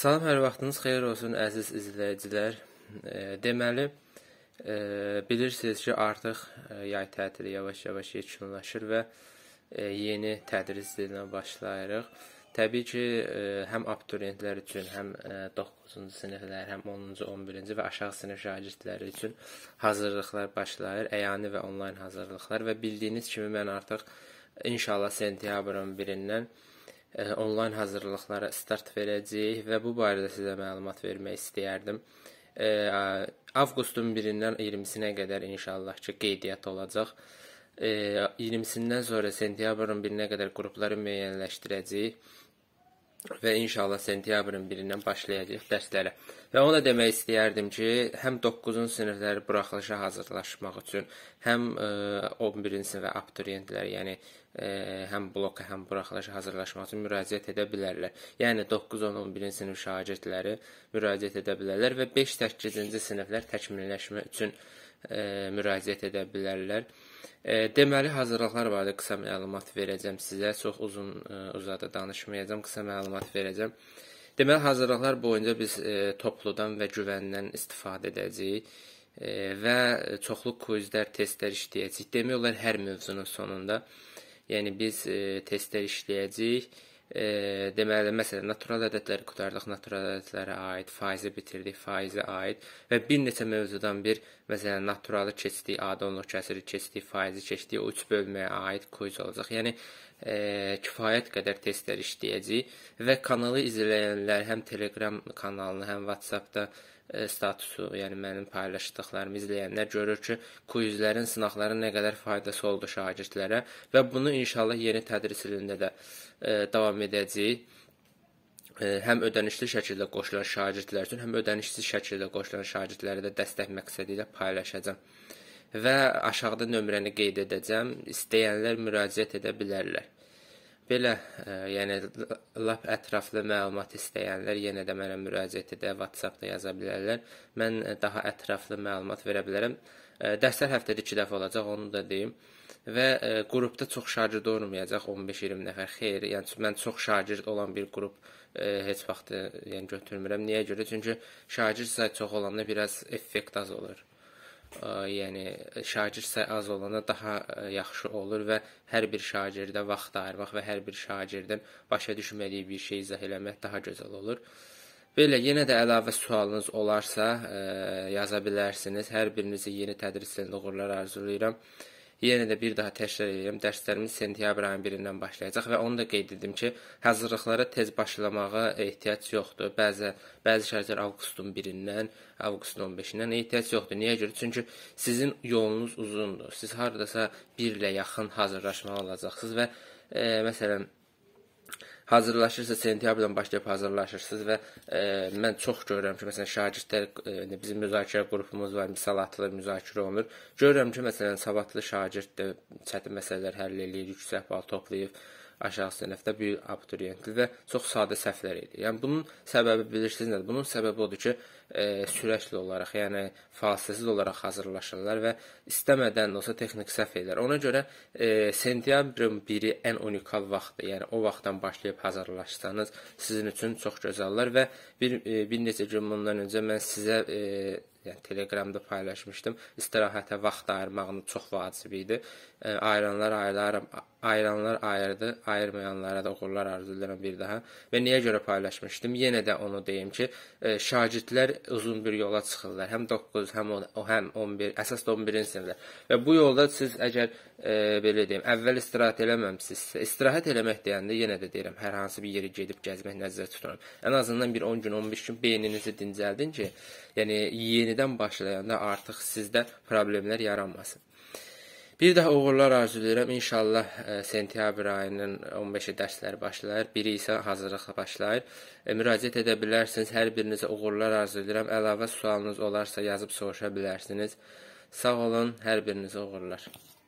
Salam, hər vaxtınız xeyir olsun əziz izləyicilər. E, deməli, e, bilirsiniz ki, artıq e, yay tətili yavaş-yavaş yekunlaşır və yeni tədris ilinə başlayırıq. Təbii ki, həm abituriyentlər üçün, həm 9-cu siniflər, həm 10-cu, 11-ci və aşağı sinif şagirdləri üçün hazırlıqlar başlayır, əyani və onlayn hazırlıqlar və bildiyiniz kimi mən artıq inşallah sentyabrın 1-dən E, onlayn hazırlıqlara start verəcəyik və bu barədə sizə məlumat vermək istəyərdim. E, avqustun 1-dən 20-sinə qədər inşallah ki, qeydiyyat olacaq. 20-sindən e, sonra sentyabrın 1-nə qədər qrupları müəyyənləşdirəcəyik və inşallah sentyabrın 1-dən başlayacağıq dərslərə. Və ona demək istəyərdim ki, həm 9-cu sinifləri buraxılışa hazırlaşmaq üçün, həm 11-ci e, sinifə abituriyentlər, yəni e, həm bloka, həm buraxılışa hazırlaşmaq üçün müraciət edə bilərlər. Yəni 9, 10, 11-ci sinif şagirdləri müraciət edə bilərlər və 5-8-ci siniflər təkmilləşmə üçün E, müraciət edə bilərlər. E, deməli hazırlıqlar barədə qısa məlumat verəcəm sizə. Çox uzun e, uzada danışmayacağam, qısa məlumat verəcəm. Deməli hazırlıqlar boyunca biz topludan və güvəndən istifadə edəcəyik və çoxlu kuizlər, testlər işləyəcəyik. Demək olar hər mövzunun sonunda. Yəni biz testlər işləyəcəyik E, deməli, məsələn, natural ədədləri qutardıq, natural ədədlərə aid, faizi bitirdik, faizə aid və bir neçə mövzudan bir, məsələn, naturalı keçdik, adi onluq kəsiri keçdik, faizi keçdik, o üç bölməyə aid quiz olacaq. Yəni, e, kifayət qədər testlər işləyəcəyik və kanalı izləyənlər həm Telegram kanalını, həm WhatsApp-da E, statusu, yəni mənim paylaşdıqlarımı izləyənlər görür ki, quizlərin, sınaqların nə qədər faydası oldu şagirdlərə və bunu inşallah yeni tədris ilində də e, davam edəcəyik. E, həm ödənişli şəkildə qoşulan şagirdlər üçün, həm ödənişsiz şəkildə qoşulan şagirdlərə də dəstək məqsədi ilə paylaşacağam. Və aşağıda nömrəni qeyd edəcəm. İstəyənlər müraciət edə bilərlər belə, ə, e, yəni lap ətraflı məlumat istəyənlər yenə də mənə müraciət edə WhatsApp-da yaza bilərlər. Mən e, daha ətraflı məlumat verə bilərəm. Ə, e, dərslər həftədə 2 dəfə olacaq, onu da deyim. Və ə, qrupda çox şagird olmayacaq 15-20 nəfər. Xeyr, yəni mən çox şagird olan bir qrup ə, heç vaxt yəni götürmürəm. Niyə görə? Çünki şagird sayı çox olanda biraz effekt az olur yəni şagird sayı az olanda daha yaxşı olur və hər bir şagirdə vaxt ayırmaq və hər bir şagirdin başa düşmədiyi bir şey izah eləmək daha gözəl olur. Belə yenə də əlavə sualınız olarsa, yaza bilərsiniz. Hər birinizə yeni tədris ilində uğurlar arzulayıram. Yenə də bir daha təkrar edirəm, dərslərimiz sentyabr ayının 1-dən başlayacaq və onu da qeyd etdim ki, hazırlıqlara tez başlamağa ehtiyac yoxdur. Bəzi bəzi şərtlər avqustun 1-dən, avqustun 15-dən ehtiyac yoxdur. Niyə görə? Çünki sizin yolunuz uzundur. Siz hardasa 1 ilə yaxın hazırlaşmalı olacaqsınız və e, məsələn hazırlaşırsınız, sentyabrdan başlayıb hazırlaşırsınız və e, mən çox görürəm ki, məsələn, şagirdlər e, bizim müzakirə qrupumuz var, misal atılır, müzakirə olunur. Görürəm ki, məsələn, savadlı şagird də çətin məsələlər həll eləyir, yüksək bal toplayır aşağı sinifdə bir abituriyentli və çox sadə səhvlər edir. Yəni bunun səbəbi bilirsiniz nədir? Bunun səbəbi odur ki, e, sürətli olaraq, yəni fasiləsiz olaraq hazırlaşırlar və istəmədən də olsa texniki səhv edirlər. Ona görə e, sentyabrın 1-i ən unikal vaxtdır. Yəni o vaxtdan başlayıb hazırlaşsanız sizin üçün çox gözəllər və bir e, bir neçə gün bundan öncə mən sizə e, yəni Telegramda paylaşmışdım. İstirahətə vaxt ayırmağın çox vacib idi. E, ayıranlar ayırarım, ayıranlar ayırdı, ayırmayanlara da uğurlar arzu edirəm bir daha. Və niyə görə paylaşmışdım? Yenə də onu deyim ki, e, şagirdlər uzun bir yola çıxırlar. Həm 9, həm 10, həm 11, əsas da 11-ci siniflər. Və bu yolda siz əgər e, belə deyim, əvvəl istirahət eləməmisinizsə, istirahət eləmək deyəndə yenə də deyirəm, hər hansı bir yerə gedib gəzmək nəzərdə tuturam. Ən azından bir 10 gün, 15 gün beyninizi dincəldin ki, yəni yeni yenidən başlayanda artıq sizdə problemlər yaranmasın. Bir daha uğurlar arzulayıram. İnşallah ə, e, sentyabr ayının 15-i dərslər başlayır. Biri isə hazırlıqla başlayır. Ə, e, müraciət edə bilərsiniz. Hər birinizə uğurlar arzulayıram. Əlavə sualınız olarsa yazıb soruşa bilərsiniz. Sağ olun. Hər birinizə uğurlar.